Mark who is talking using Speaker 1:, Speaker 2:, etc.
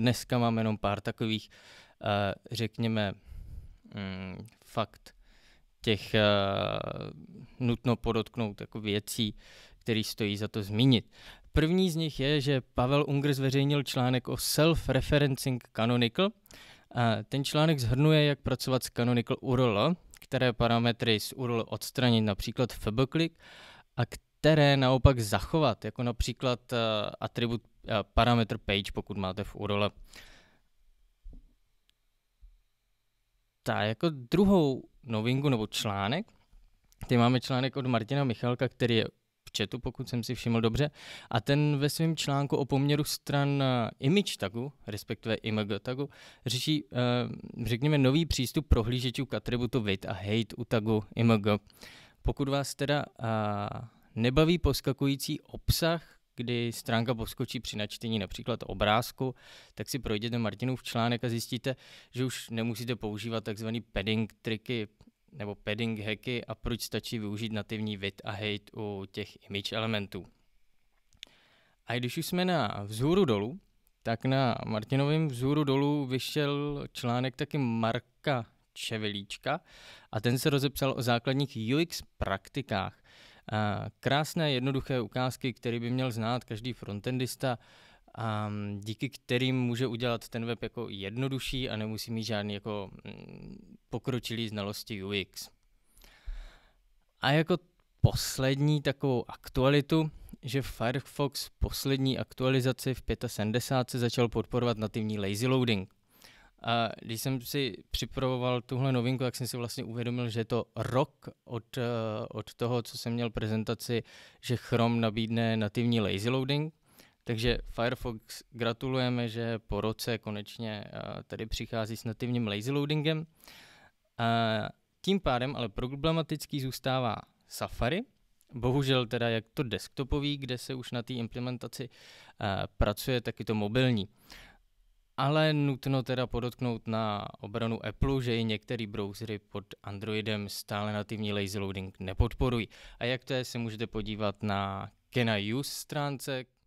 Speaker 1: dneska mám jenom pár takových, eh, řekněme, mm, fakt těch eh, nutno podotknout jako věcí, které stojí za to zmínit. První z nich je, že Pavel Unger zveřejnil článek o self-referencing Canonical. Eh, ten článek zhrnuje, jak pracovat s Canonical URL, které parametry z URL odstranit, například fbclick, a které naopak zachovat, jako například eh, atribut eh, parametr page, pokud máte v URL. Ta jako druhou novinku nebo článek, ty máme článek od Martina Michalka, který je v chatu, pokud jsem si všiml dobře, a ten ve svém článku o poměru stran eh, image tagu, respektive img tagu, řeší, řekněme, nový přístup prohlížečů k atributu width a height u tagu img. Pokud vás teda Nebaví poskakující obsah, kdy stránka poskočí při načtení například obrázku, tak si projděte Martinův článek a zjistíte, že už nemusíte používat tzv. padding triky nebo padding hacky a proč stačí využít nativní vid a hate u těch image elementů. A když už jsme na vzhůru dolů, tak na Martinovém vzhůru dolů vyšel článek taky Marka Čevilíčka a ten se rozepsal o základních UX praktikách. Krásné, jednoduché ukázky, které by měl znát každý frontendista, a díky kterým může udělat ten web jako jednodušší a nemusí mít žádný jako mm, pokročilý znalosti UX. A jako poslední takovou aktualitu, že Firefox poslední aktualizaci v 75 začal podporovat nativní lazy loading. A když jsem si připravoval tuhle novinku, tak jsem si vlastně uvědomil, že je to rok od, eh, od toho, co jsem měl prezentaci, že Chrome nabídne nativní lazy loading. Takže Firefox gratulujeme, že po roce konečně eh, tady přichází s nativním lazy loadingem. A eh, tím pádem ale problematický zůstává Safari, Bohužel teda jak to desktopový, kde se už na té implementaci uh, pracuje, tak i to mobilní ale nutno teda podotknout na obranu Apple, že i některé browsery pod Androidem stále nativní lazy loading nepodporují. A jak to je, se můžete podívat na Can I Use stránce,